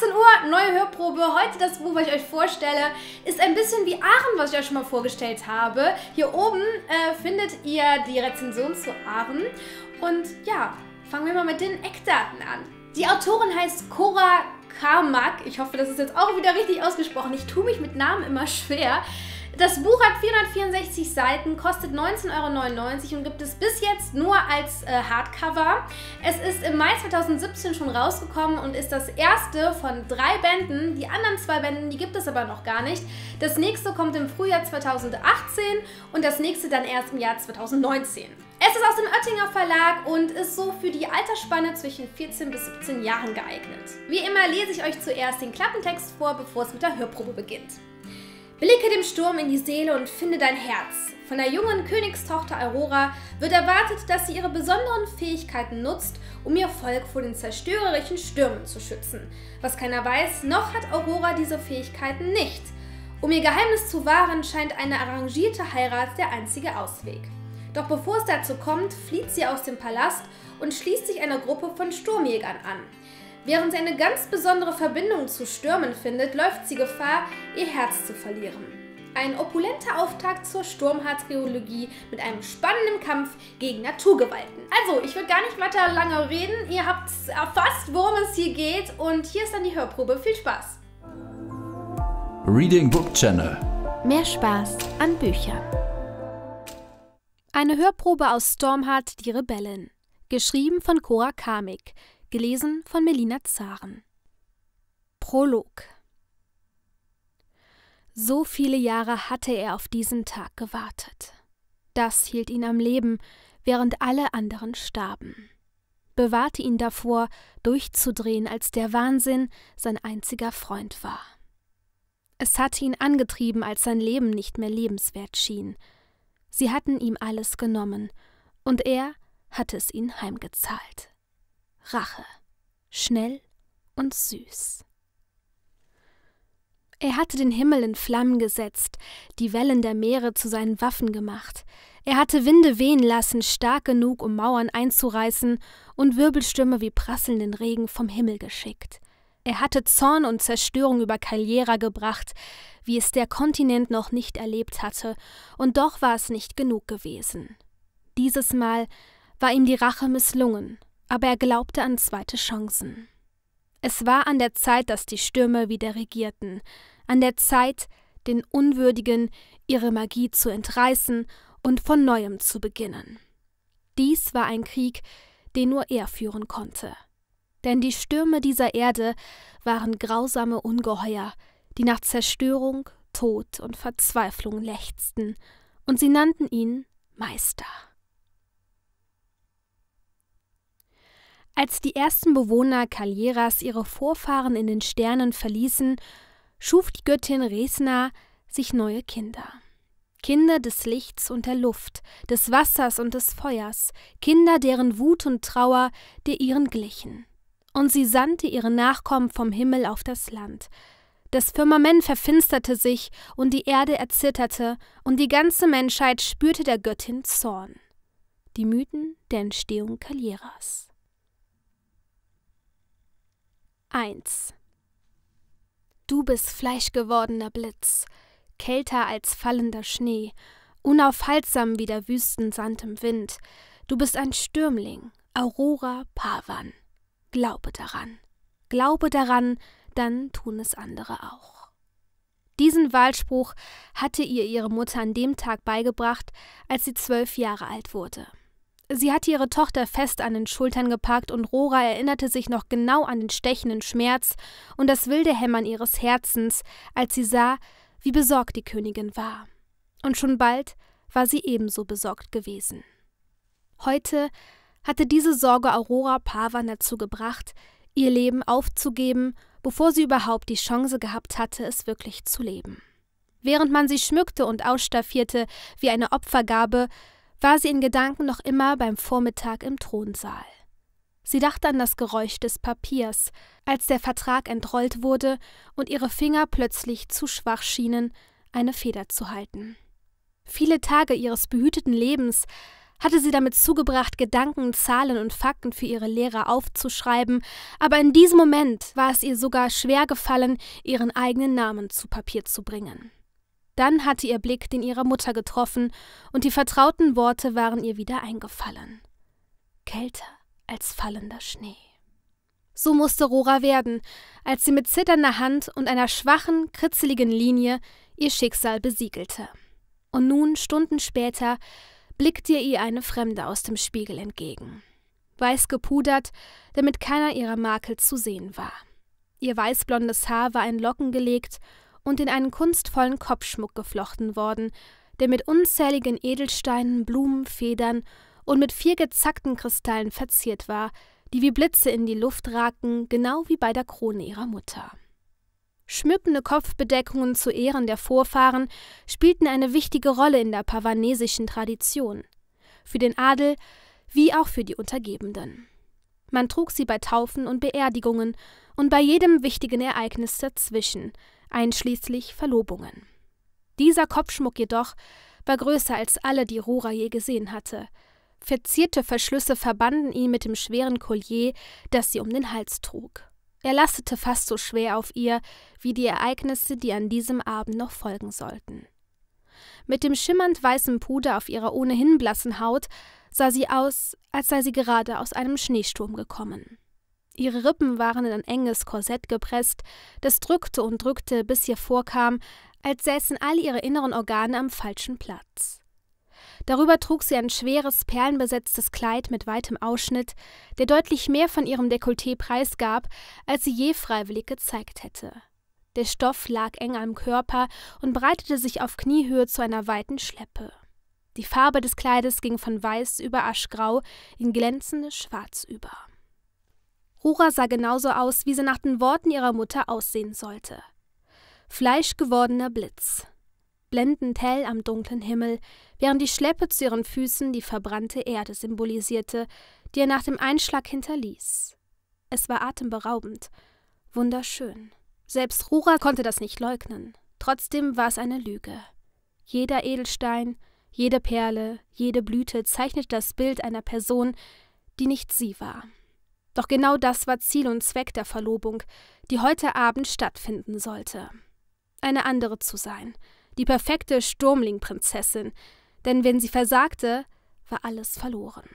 18 Uhr, neue Hörprobe. Heute das Buch, was ich euch vorstelle, ist ein bisschen wie Aachen, was ich euch schon mal vorgestellt habe. Hier oben äh, findet ihr die Rezension zu Aachen. Und ja, fangen wir mal mit den Eckdaten an. Die Autorin heißt Cora Karmack. Ich hoffe, das ist jetzt auch wieder richtig ausgesprochen. Ich tue mich mit Namen immer schwer. Das Buch hat 464 Seiten, kostet 19,99 Euro und gibt es bis jetzt nur als äh, Hardcover. Es ist im Mai 2017 schon rausgekommen und ist das erste von drei Bänden. Die anderen zwei Bänden, die gibt es aber noch gar nicht. Das nächste kommt im Frühjahr 2018 und das nächste dann erst im Jahr 2019. Es ist aus dem Oettinger Verlag und ist so für die Altersspanne zwischen 14 bis 17 Jahren geeignet. Wie immer lese ich euch zuerst den Klappentext vor, bevor es mit der Hörprobe beginnt. Blicke dem Sturm in die Seele und finde dein Herz. Von der jungen Königstochter Aurora wird erwartet, dass sie ihre besonderen Fähigkeiten nutzt, um ihr Volk vor den zerstörerischen Stürmen zu schützen. Was keiner weiß, noch hat Aurora diese Fähigkeiten nicht. Um ihr Geheimnis zu wahren, scheint eine arrangierte Heirat der einzige Ausweg. Doch bevor es dazu kommt, flieht sie aus dem Palast und schließt sich einer Gruppe von Sturmjägern an. Während sie eine ganz besondere Verbindung zu Stürmen findet, läuft sie Gefahr, ihr Herz zu verlieren. Ein opulenter Auftakt zur Sturmharzgeologie mit einem spannenden Kampf gegen Naturgewalten. Also, ich will gar nicht weiter lange reden. Ihr habt erfasst, worum es hier geht. Und hier ist dann die Hörprobe. Viel Spaß! Reading Book Channel. Mehr Spaß an Büchern. Eine Hörprobe aus Stormheart, die Rebellen. Geschrieben von Cora Kamik. Gelesen von Melina Zaren. Prolog So viele Jahre hatte er auf diesen Tag gewartet. Das hielt ihn am Leben, während alle anderen starben. Bewahrte ihn davor, durchzudrehen, als der Wahnsinn sein einziger Freund war. Es hatte ihn angetrieben, als sein Leben nicht mehr lebenswert schien. Sie hatten ihm alles genommen, und er hatte es ihnen heimgezahlt. Rache, schnell und süß. Er hatte den Himmel in Flammen gesetzt, die Wellen der Meere zu seinen Waffen gemacht, er hatte Winde wehen lassen, stark genug, um Mauern einzureißen, und Wirbelstürme wie prasselnden Regen vom Himmel geschickt. Er hatte Zorn und Zerstörung über Caldera gebracht, wie es der Kontinent noch nicht erlebt hatte, und doch war es nicht genug gewesen. Dieses Mal war ihm die Rache misslungen, aber er glaubte an zweite Chancen. Es war an der Zeit, dass die Stürme wieder regierten, an der Zeit, den Unwürdigen ihre Magie zu entreißen und von neuem zu beginnen. Dies war ein Krieg, den nur er führen konnte. Denn die Stürme dieser Erde waren grausame Ungeheuer, die nach Zerstörung, Tod und Verzweiflung lechzten, und sie nannten ihn Meister. Als die ersten Bewohner Calieras ihre Vorfahren in den Sternen verließen, schuf die Göttin Resna sich neue Kinder. Kinder des Lichts und der Luft, des Wassers und des Feuers, Kinder, deren Wut und Trauer der ihren glichen. Und sie sandte ihre Nachkommen vom Himmel auf das Land. Das Firmament verfinsterte sich und die Erde erzitterte und die ganze Menschheit spürte der Göttin Zorn. Die Mythen der Entstehung Calieras. 1 Du bist fleischgewordener Blitz, kälter als fallender Schnee, unaufhaltsam wie der Wüstensand im Wind. Du bist ein Stürmling, Aurora Pavan. Glaube daran. Glaube daran, dann tun es andere auch. Diesen Wahlspruch hatte ihr ihre Mutter an dem Tag beigebracht, als sie zwölf Jahre alt wurde. Sie hatte ihre Tochter fest an den Schultern gepackt und Rora erinnerte sich noch genau an den stechenden Schmerz und das wilde Hämmern ihres Herzens, als sie sah, wie besorgt die Königin war. Und schon bald war sie ebenso besorgt gewesen. Heute hatte diese Sorge Aurora Pavan dazu gebracht, ihr Leben aufzugeben, bevor sie überhaupt die Chance gehabt hatte, es wirklich zu leben. Während man sie schmückte und ausstaffierte wie eine Opfergabe, war sie in Gedanken noch immer beim Vormittag im Thronsaal. Sie dachte an das Geräusch des Papiers, als der Vertrag entrollt wurde und ihre Finger plötzlich zu schwach schienen, eine Feder zu halten. Viele Tage ihres behüteten Lebens hatte sie damit zugebracht, Gedanken, Zahlen und Fakten für ihre Lehrer aufzuschreiben, aber in diesem Moment war es ihr sogar schwer gefallen, ihren eigenen Namen zu Papier zu bringen. Dann hatte ihr Blick den ihrer Mutter getroffen, und die vertrauten Worte waren ihr wieder eingefallen. Kälter als fallender Schnee. So musste Rora werden, als sie mit zitternder Hand und einer schwachen, kritzeligen Linie ihr Schicksal besiegelte. Und nun, Stunden später, blickte ihr eine Fremde aus dem Spiegel entgegen. Weiß gepudert, damit keiner ihrer Makel zu sehen war. Ihr weißblondes Haar war in Locken gelegt und in einen kunstvollen Kopfschmuck geflochten worden, der mit unzähligen Edelsteinen, Blumen, Federn und mit vier gezackten Kristallen verziert war, die wie Blitze in die Luft ragten, genau wie bei der Krone ihrer Mutter. Schmückende Kopfbedeckungen zu Ehren der Vorfahren spielten eine wichtige Rolle in der pavanesischen Tradition, für den Adel wie auch für die Untergebenen. Man trug sie bei Taufen und Beerdigungen und bei jedem wichtigen Ereignis dazwischen, einschließlich Verlobungen. Dieser Kopfschmuck jedoch war größer als alle, die Rora je gesehen hatte. Verzierte Verschlüsse verbanden ihn mit dem schweren Collier, das sie um den Hals trug. Er lastete fast so schwer auf ihr wie die Ereignisse, die an diesem Abend noch folgen sollten. Mit dem schimmernd weißen Puder auf ihrer ohnehin blassen Haut sah sie aus, als sei sie gerade aus einem Schneesturm gekommen. Ihre Rippen waren in ein enges Korsett gepresst, das drückte und drückte, bis ihr vorkam, als säßen all ihre inneren Organe am falschen Platz. Darüber trug sie ein schweres, perlenbesetztes Kleid mit weitem Ausschnitt, der deutlich mehr von ihrem Dekolleté preisgab, als sie je freiwillig gezeigt hätte. Der Stoff lag eng am Körper und breitete sich auf Kniehöhe zu einer weiten Schleppe. Die Farbe des Kleides ging von weiß über aschgrau in glänzendes Schwarz über. Rura sah genauso aus, wie sie nach den Worten ihrer Mutter aussehen sollte. Fleischgewordener Blitz. Blendend hell am dunklen Himmel, während die Schleppe zu ihren Füßen die verbrannte Erde symbolisierte, die er nach dem Einschlag hinterließ. Es war atemberaubend, wunderschön. Selbst Rura konnte das nicht leugnen. Trotzdem war es eine Lüge. Jeder Edelstein, jede Perle, jede Blüte zeichnete das Bild einer Person, die nicht sie war. Doch genau das war Ziel und Zweck der Verlobung, die heute Abend stattfinden sollte. Eine andere zu sein, die perfekte Sturmlingprinzessin, denn wenn sie versagte, war alles verloren.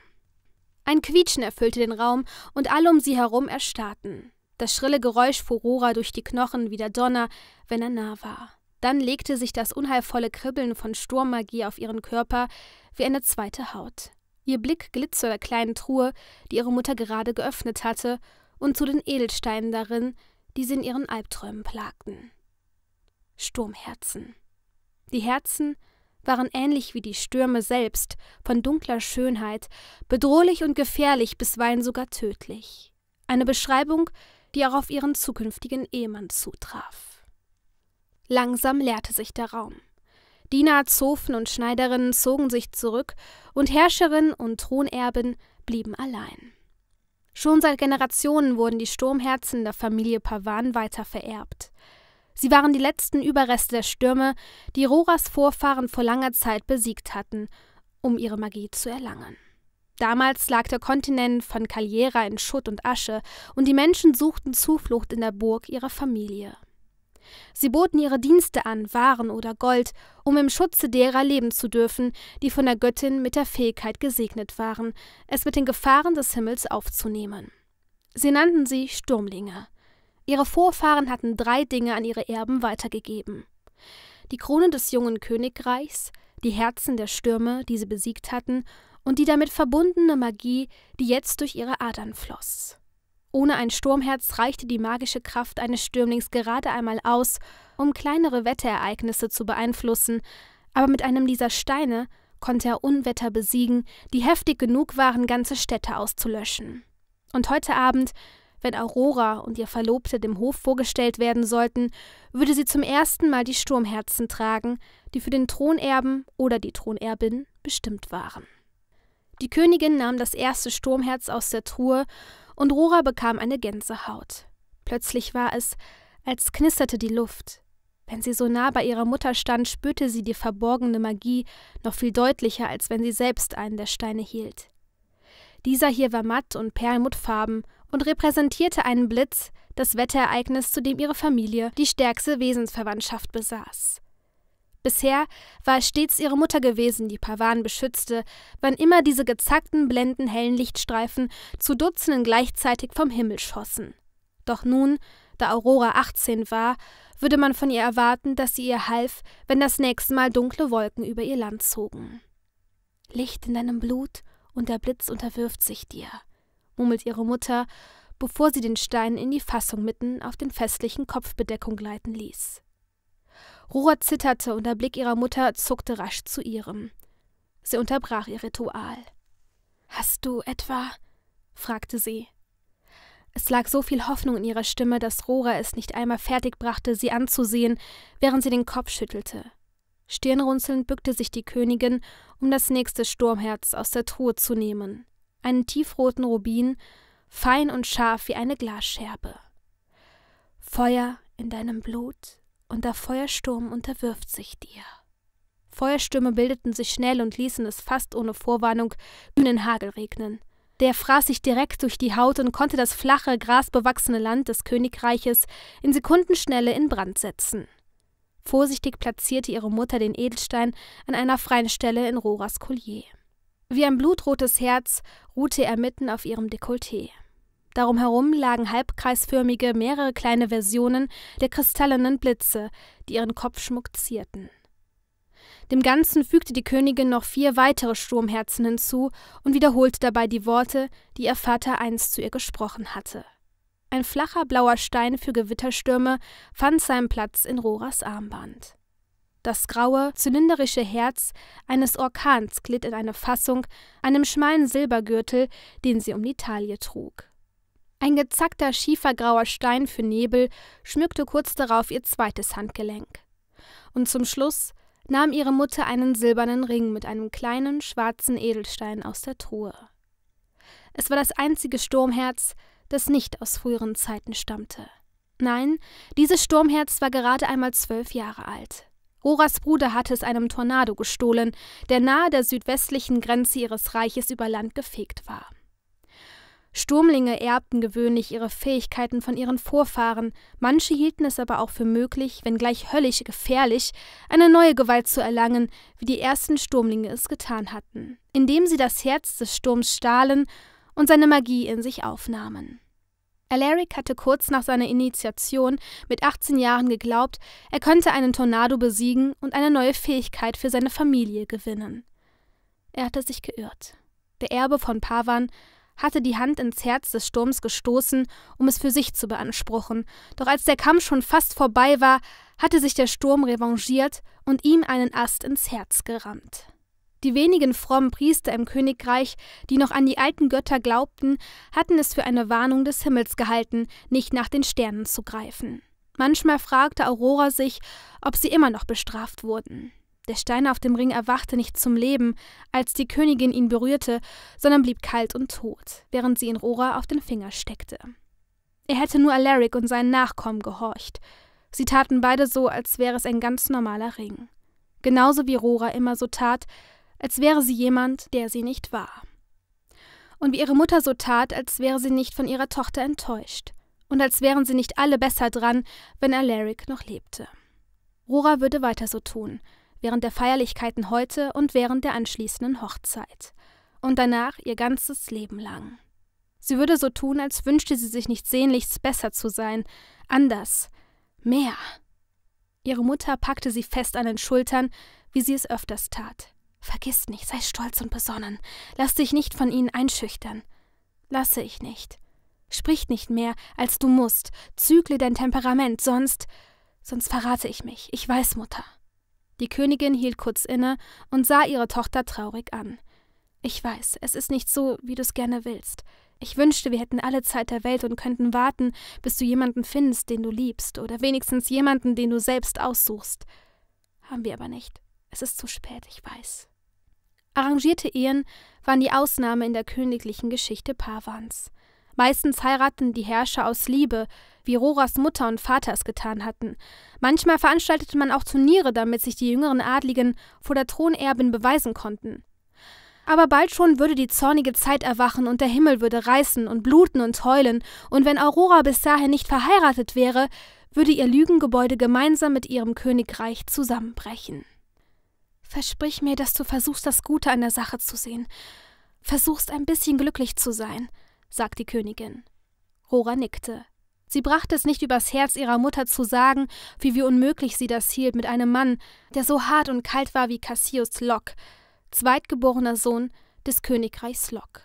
Ein Quietschen erfüllte den Raum und alle um sie herum erstarrten. Das schrille Geräusch fuhr Rora durch die Knochen wie der Donner, wenn er nah war. Dann legte sich das unheilvolle Kribbeln von Sturmmagie auf ihren Körper wie eine zweite Haut. Ihr Blick glitt zu der kleinen Truhe, die ihre Mutter gerade geöffnet hatte, und zu den Edelsteinen darin, die sie in ihren Albträumen plagten. Sturmherzen. Die Herzen waren ähnlich wie die Stürme selbst, von dunkler Schönheit, bedrohlich und gefährlich, bisweilen sogar tödlich. Eine Beschreibung, die auch auf ihren zukünftigen Ehemann zutraf. Langsam leerte sich der Raum. Diener, Zofen und Schneiderinnen zogen sich zurück und Herrscherinnen und Thronerben blieben allein. Schon seit Generationen wurden die Sturmherzen der Familie Pavan weiter vererbt. Sie waren die letzten Überreste der Stürme, die Roras Vorfahren vor langer Zeit besiegt hatten, um ihre Magie zu erlangen. Damals lag der Kontinent von Caliera in Schutt und Asche, und die Menschen suchten Zuflucht in der Burg ihrer Familie. Sie boten ihre Dienste an, Waren oder Gold, um im Schutze derer leben zu dürfen, die von der Göttin mit der Fähigkeit gesegnet waren, es mit den Gefahren des Himmels aufzunehmen. Sie nannten sie Sturmlinge. Ihre Vorfahren hatten drei Dinge an ihre Erben weitergegeben. Die Krone des jungen Königreichs, die Herzen der Stürme, die sie besiegt hatten, und die damit verbundene Magie, die jetzt durch ihre Adern floss. Ohne ein Sturmherz reichte die magische Kraft eines Stürmlings gerade einmal aus, um kleinere Wetterereignisse zu beeinflussen, aber mit einem dieser Steine konnte er Unwetter besiegen, die heftig genug waren, ganze Städte auszulöschen. Und heute Abend, wenn Aurora und ihr Verlobter dem Hof vorgestellt werden sollten, würde sie zum ersten Mal die Sturmherzen tragen, die für den Thronerben oder die Thronerbin bestimmt waren. Die Königin nahm das erste Sturmherz aus der Truhe und Rora bekam eine Gänsehaut. Plötzlich war es, als knisterte die Luft. Wenn sie so nah bei ihrer Mutter stand, spürte sie die verborgene Magie noch viel deutlicher, als wenn sie selbst einen der Steine hielt. Dieser hier war matt und perlmuttfarben und repräsentierte einen Blitz, das Wetterereignis, zu dem ihre Familie die stärkste Wesensverwandtschaft besaß. Bisher war es stets ihre Mutter gewesen, die Pavan beschützte, wann immer diese gezackten, blendend hellen Lichtstreifen zu Dutzenden gleichzeitig vom Himmel schossen. Doch nun, da Aurora 18 war, würde man von ihr erwarten, dass sie ihr half, wenn das nächste Mal dunkle Wolken über ihr Land zogen. Licht in deinem Blut und der Blitz unterwirft sich dir, murmelt ihre Mutter, bevor sie den Stein in die Fassung mitten auf den festlichen Kopfbedeckung gleiten ließ. Rora zitterte und der Blick ihrer Mutter zuckte rasch zu ihrem. Sie unterbrach ihr Ritual. Hast du etwa? fragte sie. Es lag so viel Hoffnung in ihrer Stimme, dass Rora es nicht einmal fertig brachte, sie anzusehen, während sie den Kopf schüttelte. Stirnrunzelnd bückte sich die Königin, um das nächste Sturmherz aus der Truhe zu nehmen. Einen tiefroten Rubin, fein und scharf wie eine Glasscherbe. Feuer in deinem Blut, und der Feuersturm unterwirft sich dir. Feuerstürme bildeten sich schnell und ließen es fast ohne Vorwarnung grünen Hagel regnen. Der fraß sich direkt durch die Haut und konnte das flache, grasbewachsene Land des Königreiches in Sekundenschnelle in Brand setzen. Vorsichtig platzierte ihre Mutter den Edelstein an einer freien Stelle in Roras Collier. Wie ein blutrotes Herz ruhte er mitten auf ihrem Dekolleté. Darum herum lagen halbkreisförmige mehrere kleine Versionen der kristallenen Blitze, die ihren Kopfschmuck zierten. Dem Ganzen fügte die Königin noch vier weitere Sturmherzen hinzu und wiederholte dabei die Worte, die ihr Vater einst zu ihr gesprochen hatte. Ein flacher blauer Stein für Gewitterstürme fand seinen Platz in Roras Armband. Das graue, zylindrische Herz eines Orkans glitt in eine Fassung, einem schmalen Silbergürtel, den sie um die Taille trug. Ein gezackter schiefergrauer Stein für Nebel schmückte kurz darauf ihr zweites Handgelenk. Und zum Schluss nahm ihre Mutter einen silbernen Ring mit einem kleinen schwarzen Edelstein aus der Truhe. Es war das einzige Sturmherz, das nicht aus früheren Zeiten stammte. Nein, dieses Sturmherz war gerade einmal zwölf Jahre alt. Roras Bruder hatte es einem Tornado gestohlen, der nahe der südwestlichen Grenze ihres Reiches über Land gefegt war. Sturmlinge erbten gewöhnlich ihre Fähigkeiten von ihren Vorfahren, manche hielten es aber auch für möglich, wenngleich höllisch gefährlich, eine neue Gewalt zu erlangen, wie die ersten Sturmlinge es getan hatten, indem sie das Herz des Sturms stahlen und seine Magie in sich aufnahmen. Alaric hatte kurz nach seiner Initiation mit 18 Jahren geglaubt, er könnte einen Tornado besiegen und eine neue Fähigkeit für seine Familie gewinnen. Er hatte sich geirrt. Der Erbe von Pavan hatte die Hand ins Herz des Sturms gestoßen, um es für sich zu beanspruchen, doch als der Kampf schon fast vorbei war, hatte sich der Sturm revanchiert und ihm einen Ast ins Herz gerammt. Die wenigen frommen Priester im Königreich, die noch an die alten Götter glaubten, hatten es für eine Warnung des Himmels gehalten, nicht nach den Sternen zu greifen. Manchmal fragte Aurora sich, ob sie immer noch bestraft wurden. Der Stein auf dem Ring erwachte nicht zum Leben, als die Königin ihn berührte, sondern blieb kalt und tot, während sie ihn Rora auf den Finger steckte. Er hätte nur Alaric und seinen Nachkommen gehorcht. Sie taten beide so, als wäre es ein ganz normaler Ring. Genauso wie Rora immer so tat, als wäre sie jemand, der sie nicht war. Und wie ihre Mutter so tat, als wäre sie nicht von ihrer Tochter enttäuscht. Und als wären sie nicht alle besser dran, wenn Alaric noch lebte. Rora würde weiter so tun, während der Feierlichkeiten heute und während der anschließenden Hochzeit. Und danach ihr ganzes Leben lang. Sie würde so tun, als wünschte sie sich nicht sehnlichst besser zu sein, anders, mehr. Ihre Mutter packte sie fest an den Schultern, wie sie es öfters tat. Vergiss nicht, sei stolz und besonnen. Lass dich nicht von ihnen einschüchtern. Lasse ich nicht. Sprich nicht mehr, als du musst. Zügle dein Temperament, sonst. sonst verrate ich mich. Ich weiß, Mutter. Die Königin hielt kurz inne und sah ihre Tochter traurig an. Ich weiß, es ist nicht so, wie du es gerne willst. Ich wünschte, wir hätten alle Zeit der Welt und könnten warten, bis du jemanden findest, den du liebst, oder wenigstens jemanden, den du selbst aussuchst. Haben wir aber nicht. Es ist zu spät, ich weiß. Arrangierte Ehen waren die Ausnahme in der königlichen Geschichte Pavans. Meistens heiraten die Herrscher aus Liebe, wie Roras Mutter und Vater es getan hatten. Manchmal veranstaltete man auch Turniere, damit sich die jüngeren Adligen vor der Thronerbin beweisen konnten. Aber bald schon würde die zornige Zeit erwachen und der Himmel würde reißen und bluten und heulen, und wenn Aurora bis dahin nicht verheiratet wäre, würde ihr Lügengebäude gemeinsam mit ihrem Königreich zusammenbrechen. Versprich mir, dass du versuchst, das Gute an der Sache zu sehen, versuchst ein bisschen glücklich zu sein, sagt die Königin. Rora nickte. Sie brachte es nicht übers Herz ihrer Mutter zu sagen, wie wie unmöglich sie das hielt mit einem Mann, der so hart und kalt war wie Cassius Locke, zweitgeborener Sohn des Königreichs Locke.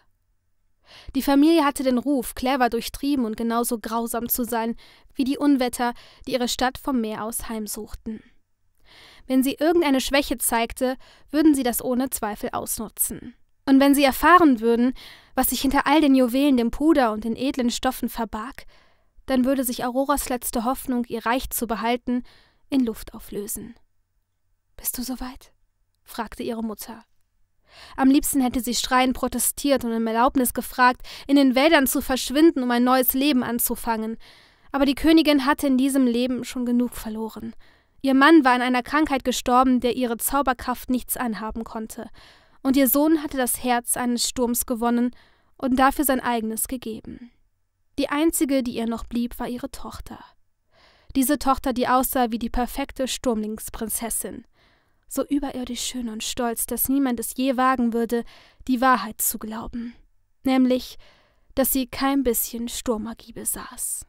Die Familie hatte den Ruf, clever durchtrieben und genauso grausam zu sein wie die Unwetter, die ihre Stadt vom Meer aus heimsuchten. Wenn sie irgendeine Schwäche zeigte, würden sie das ohne Zweifel ausnutzen. Und wenn sie erfahren würden, was sich hinter all den Juwelen, dem Puder und den edlen Stoffen verbarg, dann würde sich Auroras letzte Hoffnung, ihr Reich zu behalten, in Luft auflösen. Bist du soweit? fragte ihre Mutter. Am liebsten hätte sie schreiend protestiert und um Erlaubnis gefragt, in den Wäldern zu verschwinden, um ein neues Leben anzufangen. Aber die Königin hatte in diesem Leben schon genug verloren. Ihr Mann war an einer Krankheit gestorben, der ihre Zauberkraft nichts anhaben konnte und ihr Sohn hatte das Herz eines Sturms gewonnen und dafür sein eigenes gegeben. Die einzige, die ihr noch blieb, war ihre Tochter. Diese Tochter, die aussah wie die perfekte Sturmlingsprinzessin, so überirdisch schön und stolz, dass niemand es je wagen würde, die Wahrheit zu glauben, nämlich, dass sie kein bisschen Sturmagie besaß.